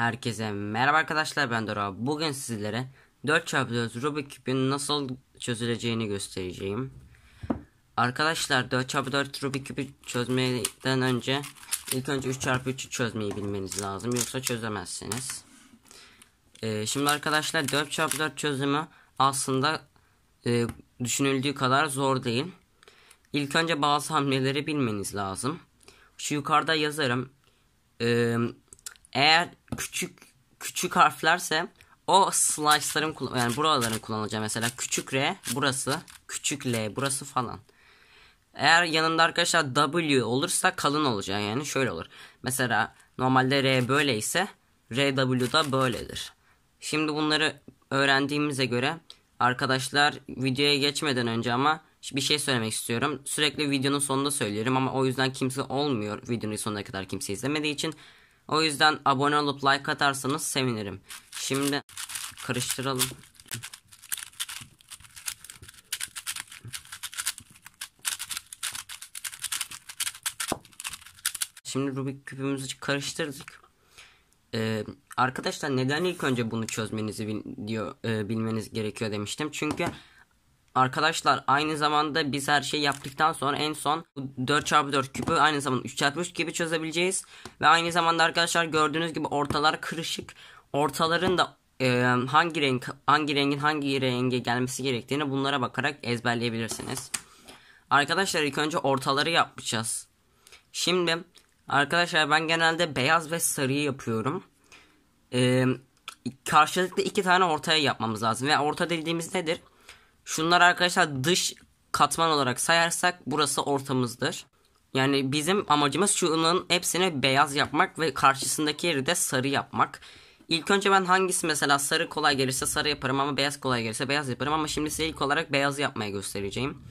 Herkese merhaba arkadaşlar ben Dora. Bugün sizlere 4x4 Rubik küpün nasıl çözüleceğini göstereceğim. Arkadaşlar 4x4 Rubik küpü çözmeden önce ilk önce 3x3'ü çözmeyi bilmeniz lazım yoksa çözemezsiniz. Ee, şimdi arkadaşlar 4x4 çözümü aslında e, düşünüldüğü kadar zor değil. İlk önce bazı hamleleri bilmeniz lazım. Şu yukarıda yazarım. Eee eğer küçük küçük harflerse o slice'ların yani buraların kullanılacağı mesela küçük R burası, küçük L burası falan. Eğer yanında arkadaşlar W olursa kalın olacak yani şöyle olur. Mesela normalde R böyle ise RW da böyledir. Şimdi bunları öğrendiğimize göre arkadaşlar videoya geçmeden önce ama bir şey söylemek istiyorum. Sürekli videonun sonunda söylüyorum ama o yüzden kimse olmuyor videonun sonuna kadar kimse izlemediği için. O yüzden abone olup like atarsanız sevinirim. Şimdi karıştıralım. Şimdi Rubik küpümüzü karıştırdık. Ee, arkadaşlar neden ilk önce bunu çözmenizi bil, diyor, e, bilmeniz gerekiyor demiştim. Çünkü Arkadaşlar aynı zamanda biz her şeyi yaptıktan sonra en son 4x4 küpü aynı zamanda 3x3 gibi çözebileceğiz. Ve aynı zamanda arkadaşlar gördüğünüz gibi ortalar kırışık. Ortaların da e, hangi renk hangi rengin hangi renge gelmesi gerektiğini bunlara bakarak ezberleyebilirsiniz. Arkadaşlar ilk önce ortaları yapacağız. Şimdi arkadaşlar ben genelde beyaz ve sarıyı yapıyorum. Ee, karşılıklı iki tane ortaya yapmamız lazım. Ve orta dediğimiz nedir? Şunlar arkadaşlar dış katman olarak sayarsak burası ortamızdır. Yani bizim amacımız şu ınının hepsini beyaz yapmak ve karşısındaki yeri de sarı yapmak. İlk önce ben hangisi mesela sarı kolay gelirse sarı yaparım ama beyaz kolay gelirse beyaz yaparım ama şimdi size ilk olarak beyaz yapmaya göstereceğim.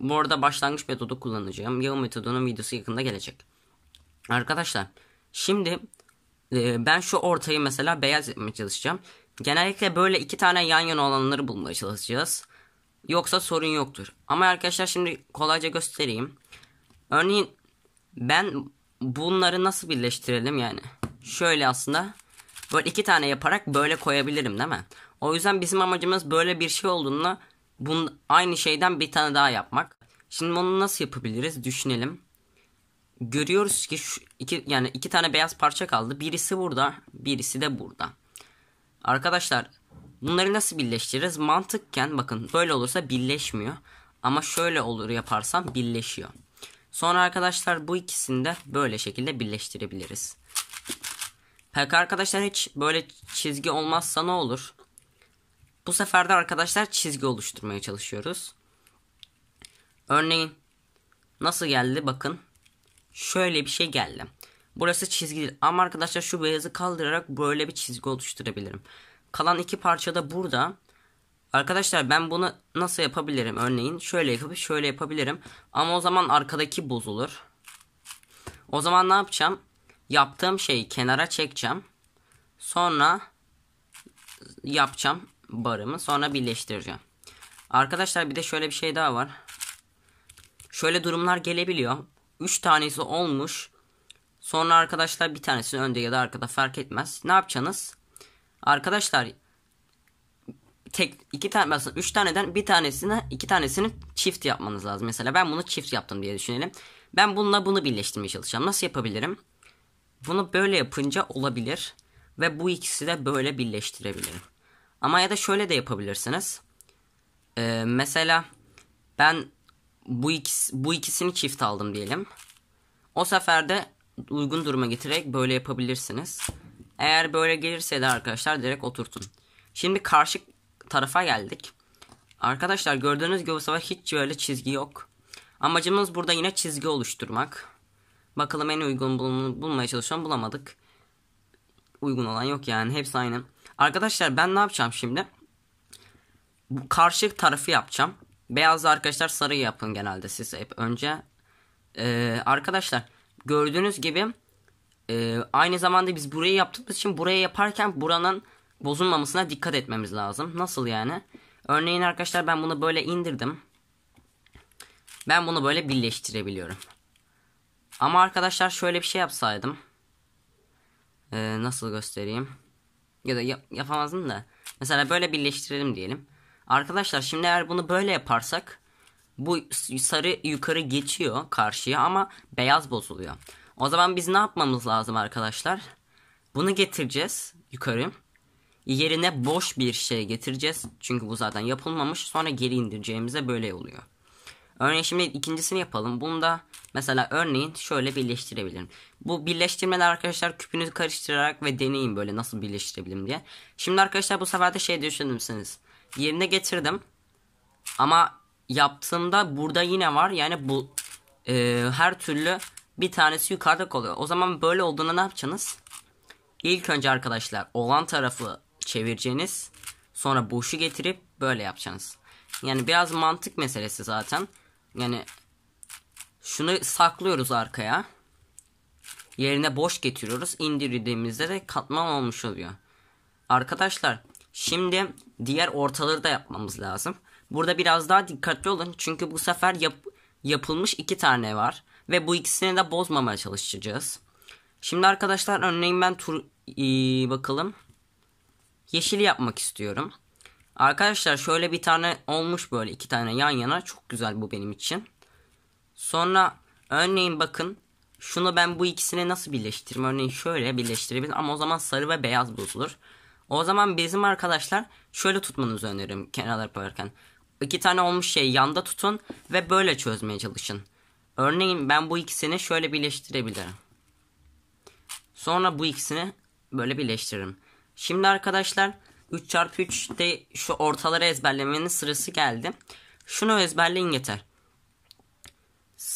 Bu arada başlangıç metodu kullanacağım. Yağ metodunun videosu yakında gelecek. Arkadaşlar şimdi e, ben şu ortayı mesela beyaz yapmaya çalışacağım. Genellikle böyle iki tane yan yana olanları bulmaya çalışacağız. Yoksa sorun yoktur. Ama arkadaşlar şimdi kolayca göstereyim. Örneğin ben bunları nasıl birleştirelim yani? Şöyle aslında böyle iki tane yaparak böyle koyabilirim değil mi? O yüzden bizim amacımız böyle bir şey olduğunda bun, aynı şeyden bir tane daha yapmak. Şimdi bunu nasıl yapabiliriz düşünelim. Görüyoruz ki şu iki, yani iki tane beyaz parça kaldı. Birisi burada, birisi de burada. Arkadaşlar bunları nasıl birleştiririz? Mantıkken bakın böyle olursa birleşmiyor. Ama şöyle olur yaparsam birleşiyor. Sonra arkadaşlar bu ikisini de böyle şekilde birleştirebiliriz. Peki arkadaşlar hiç böyle çizgi olmazsa ne olur? Bu sefer de arkadaşlar çizgi oluşturmaya çalışıyoruz. Örneğin nasıl geldi bakın. Şöyle bir şey geldi. Burası çizgi değil ama arkadaşlar şu beyazı kaldırarak böyle bir çizgi oluşturabilirim. Kalan iki parça da burada. Arkadaşlar ben bunu nasıl yapabilirim örneğin? Şöyle yapıp şöyle yapabilirim. Ama o zaman arkadaki bozulur. O zaman ne yapacağım? Yaptığım şeyi kenara çekeceğim. Sonra yapacağım barımı. Sonra birleştireceğim. Arkadaşlar bir de şöyle bir şey daha var. Şöyle durumlar gelebiliyor. 3 tanesi olmuş. Sonra arkadaşlar bir tanesini önde ya da arkada fark etmez. Ne yapacaksınız? Arkadaşlar tek iki tane aslında üç taneden bir tanesine iki tanesini çift yapmanız lazım. Mesela ben bunu çift yaptım diye düşünelim. Ben bununla bunu birleştirmeye çalışacağım. Nasıl yapabilirim? Bunu böyle yapınca olabilir ve bu ikisi de böyle birleştirebilirim. Ama ya da şöyle de yapabilirsiniz. Ee, mesela ben bu ikisi, bu ikisini çift aldım diyelim. O sefer de uygun duruma getirerek böyle yapabilirsiniz. Eğer böyle gelirse de arkadaşlar direkt oturtun. Şimdi karşı tarafa geldik. Arkadaşlar gördüğünüz gibi bu sefer hiç böyle çizgi yok. Amacımız burada yine çizgi oluşturmak. Bakalım en uygun bul bulmaya çalışan bulamadık. Uygun olan yok yani hepsi aynı. Arkadaşlar ben ne yapacağım şimdi? Bu karşı tarafı yapacağım. Beyazlı arkadaşlar sarı yapın genelde siz hep önce. Ee, arkadaşlar Gördüğünüz gibi e, aynı zamanda biz burayı yaptığımız için buraya yaparken buranın bozulmamasına dikkat etmemiz lazım. Nasıl yani? Örneğin arkadaşlar ben bunu böyle indirdim. Ben bunu böyle birleştirebiliyorum. Ama arkadaşlar şöyle bir şey yapsaydım. Ee, nasıl göstereyim? Ya da yap yapamazdım da. Mesela böyle birleştirelim diyelim. Arkadaşlar şimdi eğer bunu böyle yaparsak. Bu sarı yukarı geçiyor karşıya ama beyaz bozuluyor. O zaman biz ne yapmamız lazım arkadaşlar? Bunu getireceğiz yukarı. Yerine boş bir şey getireceğiz. Çünkü bu zaten yapılmamış. Sonra geri indireceğimize böyle oluyor. Örneğin şimdi ikincisini yapalım. Bunu da mesela örneğin şöyle birleştirebilirim. Bu birleştirmeler arkadaşlar küpünüzü karıştırarak ve deneyin böyle nasıl birleştirebilirim diye. Şimdi arkadaşlar bu sefer de şey düşündüm misiniz? Yerine getirdim. Ama Yaptığında burada yine var. Yani bu e, her türlü bir tanesi yukarıda kalıyor. O zaman böyle olduğunda ne yapacaksınız? İlk önce arkadaşlar olan tarafı çevireceğiniz. Sonra boşu getirip böyle yapacaksınız. Yani biraz mantık meselesi zaten. Yani şunu saklıyoruz arkaya. Yerine boş getiriyoruz. İndirdiğimizde de katman olmuş oluyor. Arkadaşlar şimdi diğer ortaları da yapmamız lazım. Burada biraz daha dikkatli olun çünkü bu sefer yap yapılmış iki tane var ve bu ikisini de bozmamaya çalışacağız. Şimdi arkadaşlar örneğin ben tur ee, bakalım yeşil yapmak istiyorum. Arkadaşlar şöyle bir tane olmuş böyle iki tane yan yana çok güzel bu benim için. Sonra örneğin bakın şunu ben bu ikisini nasıl birleştiririm? Örneğin şöyle birleştirebilirim ama o zaman sarı ve beyaz bozulur. O zaman bizim arkadaşlar şöyle tutmanızı öneririm kenarlar yaparken. İki tane olmuş şeyi yanda tutun ve böyle çözmeye çalışın. Örneğin ben bu ikisini şöyle birleştirebilirim. Sonra bu ikisini böyle birleştiririm. Şimdi arkadaşlar 3 çarpı 3'te şu ortaları ezberlemenin sırası geldi. Şunu ezberleyin yeter.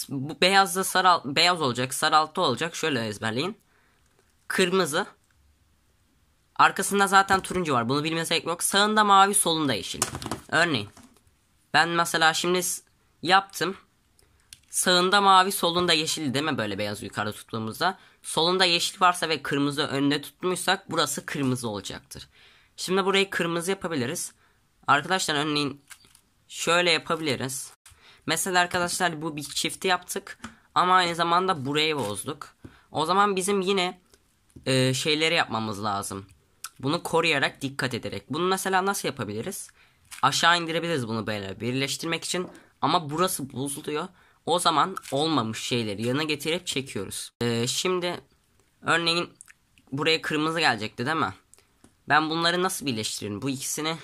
Bu beyazda sarı beyaz olacak, sarı olacak. Şöyle ezberleyin. Kırmızı. Arkasında zaten turuncu var. Bunu bilmesek yok. Sağında mavi, solunda yeşil. Örneğin ben mesela şimdi yaptım. Sağında mavi, solunda yeşil değil mi böyle beyaz yukarıda tuttuğumuzda? Solunda yeşil varsa ve kırmızı önde tutmuşsak burası kırmızı olacaktır. Şimdi burayı kırmızı yapabiliriz. Arkadaşlar örneğin şöyle yapabiliriz. Mesela arkadaşlar bu bir çifti yaptık ama aynı zamanda burayı bozduk. O zaman bizim yine e, şeyleri yapmamız lazım. Bunu koruyarak dikkat ederek. Bunu mesela nasıl yapabiliriz? Aşağı indirebiliriz bunu böyle birleştirmek için. Ama burası bozuluyor. O zaman olmamış şeyleri yanına getirip çekiyoruz. Ee, şimdi örneğin buraya kırmızı gelecekti değil mi? Ben bunları nasıl birleştiririm? Bu ikisini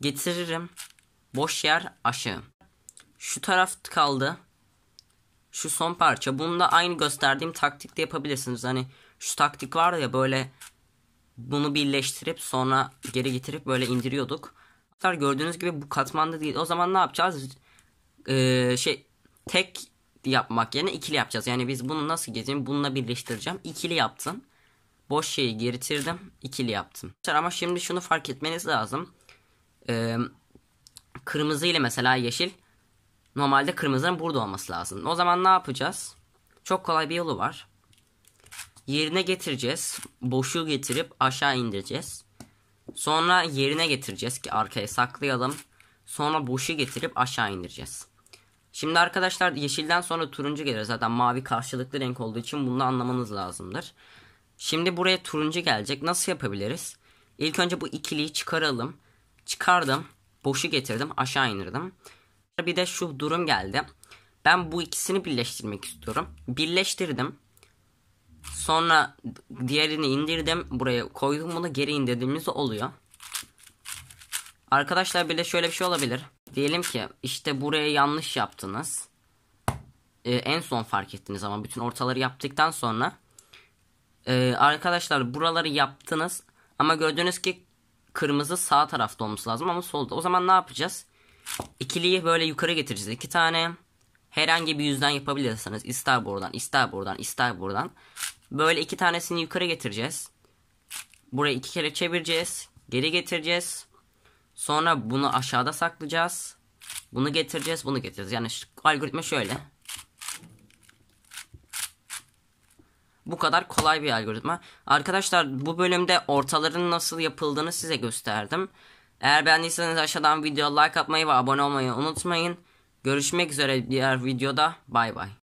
getiririm. Boş yer aşağı. Şu taraf kaldı. Şu son parça. Bunu da aynı gösterdiğim taktikte yapabilirsiniz. Hani şu taktik var ya böyle bunu birleştirip sonra geri getirip böyle indiriyorduk arkadaşlar gördüğünüz gibi bu katmanda değil. O zaman ne yapacağız? Ee, şey tek yapmak yerine ikili yapacağız. Yani biz bunu nasıl gezeyim? Bununla birleştireceğim. İkili yaptım. Boş şeyi getirdim. İkili yaptım. Ama şimdi şunu fark etmeniz lazım. Ee, kırmızı ile mesela yeşil. Normalde kırmızının burada olması lazım. O zaman ne yapacağız? Çok kolay bir yolu var. Yerine getireceğiz. Boşu getirip aşağı indireceğiz. Sonra yerine getireceğiz ki arkaya saklayalım. Sonra boşu getirip aşağı indireceğiz. Şimdi arkadaşlar yeşilden sonra turuncu gelir. Zaten mavi karşılıklı renk olduğu için bunu anlamanız lazımdır. Şimdi buraya turuncu gelecek. Nasıl yapabiliriz? İlk önce bu ikiliyi çıkaralım. Çıkardım. Boşu getirdim. Aşağı indirdim. Bir de şu durum geldi. Ben bu ikisini birleştirmek istiyorum. Birleştirdim. Sonra diğerini indirdim. Buraya koydum bunu geri indirdiğimizde oluyor. Arkadaşlar bir de şöyle bir şey olabilir. Diyelim ki işte buraya yanlış yaptınız. Ee, en son fark ettiniz ama bütün ortaları yaptıktan sonra. Ee, arkadaşlar buraları yaptınız. Ama gördüğünüz ki kırmızı sağ tarafta olması lazım ama solda. O zaman ne yapacağız? İkiliyi böyle yukarı getireceğiz. İki tane herhangi bir yüzden yapabilirsiniz. İster buradan, ister buradan, ister buradan. Böyle iki tanesini yukarı getireceğiz. Burayı iki kere çevireceğiz. Geri getireceğiz. Sonra bunu aşağıda saklayacağız. Bunu getireceğiz, bunu getireceğiz. Yani algoritma şöyle. Bu kadar kolay bir algoritma. Arkadaşlar bu bölümde ortaların nasıl yapıldığını size gösterdim. Eğer beğendiyseniz aşağıdan video like atmayı ve abone olmayı unutmayın. Görüşmek üzere diğer videoda. Bay bay.